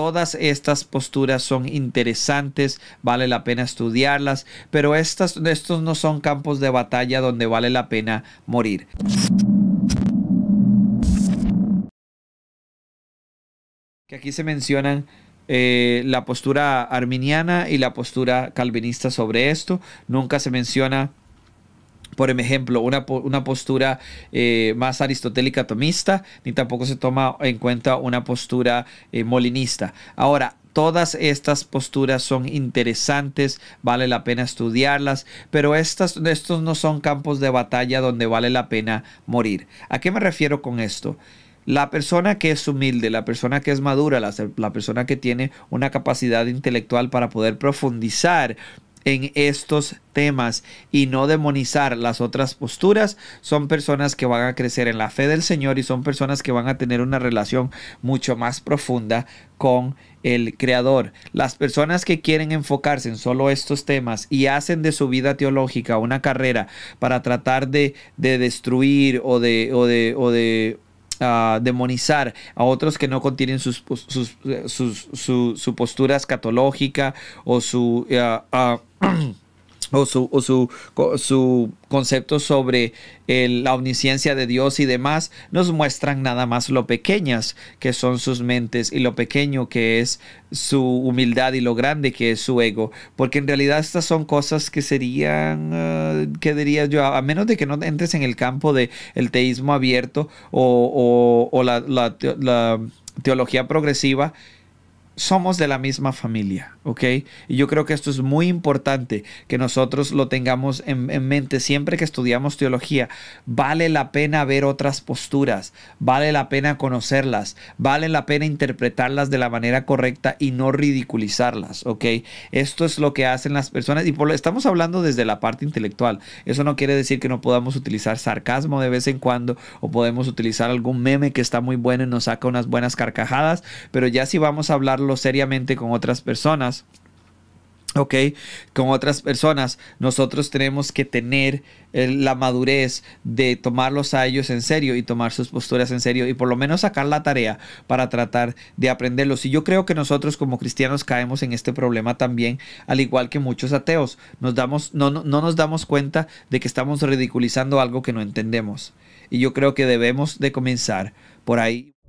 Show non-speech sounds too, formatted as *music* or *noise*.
todas estas posturas son interesantes, vale la pena estudiarlas, pero estos no son campos de batalla donde vale la pena morir. Que aquí se mencionan eh, la postura arminiana y la postura calvinista sobre esto. Nunca se menciona por ejemplo, una, postura eh, más aristotélica tomista, ni tampoco se toma en cuenta una postura eh, molinista. Ahora, Todas estas posturas son interesantes, vale la pena estudiarlas, pero estas, estos no son campos de batalla donde vale la pena morir. ¿A qué me refiero con esto? La persona que es humilde, la persona que es madura, la, la persona que tiene una capacidad intelectual para poder profundizar en estos temas y no demonizar las otras posturas, son personas que van a crecer en la fe del Señor y son personas que van a tener una relación mucho más profunda con el Creador. Las personas que quieren enfocarse en solo estos temas y hacen de su vida teológica una carrera para tratar de, de destruir o de, o de, o de demonizar a otros que no contienen sus, eh, sus, su, su, postura escatológica o su... Eh, *clears throat* o su, o su, concepto sobre la omnisciencia de Dios y demás, nos muestran nada más lo pequeñas que son sus mentes y lo pequeño que es su humildad y lo grande que es su ego. Porque en realidad estas son cosas que serían, ah, que diría yo, a menos de que no entres en el campo del el teísmo abierto o, la teología progresiva, somos de la misma familia, ¿ok? Y yo creo que esto es muy importante que nosotros lo tengamos en, mente siempre que estudiamos teología. Vale la pena ver otras posturas, vale la pena conocerlas, vale la pena interpretarlas de la manera correcta y no ridiculizarlas, ¿ok? Esto es lo que hacen las personas y por lo, estamos hablando desde la parte intelectual. Eso no quiere decir que no podamos utilizar sarcasmo de vez en cuando o podemos utilizar algún meme que está muy bueno y nos saca unas buenas carcajadas, pero ya si vamos a hablarlo seriamente con otras personas. ¿ok? Con otras personas, nosotros tenemos que tener eh, la madurez de tomarlos a ellos en serio y tomar sus posturas en serio y por lo menos sacar la tarea para tratar de aprenderlos. Y yo creo que nosotros como cristianos caemos en este problema también, al igual que muchos ateos. Nos damos, no, no, no nos damos cuenta de que estamos ridiculizando algo que no entendemos. Y yo creo que debemos de comenzar por ahí.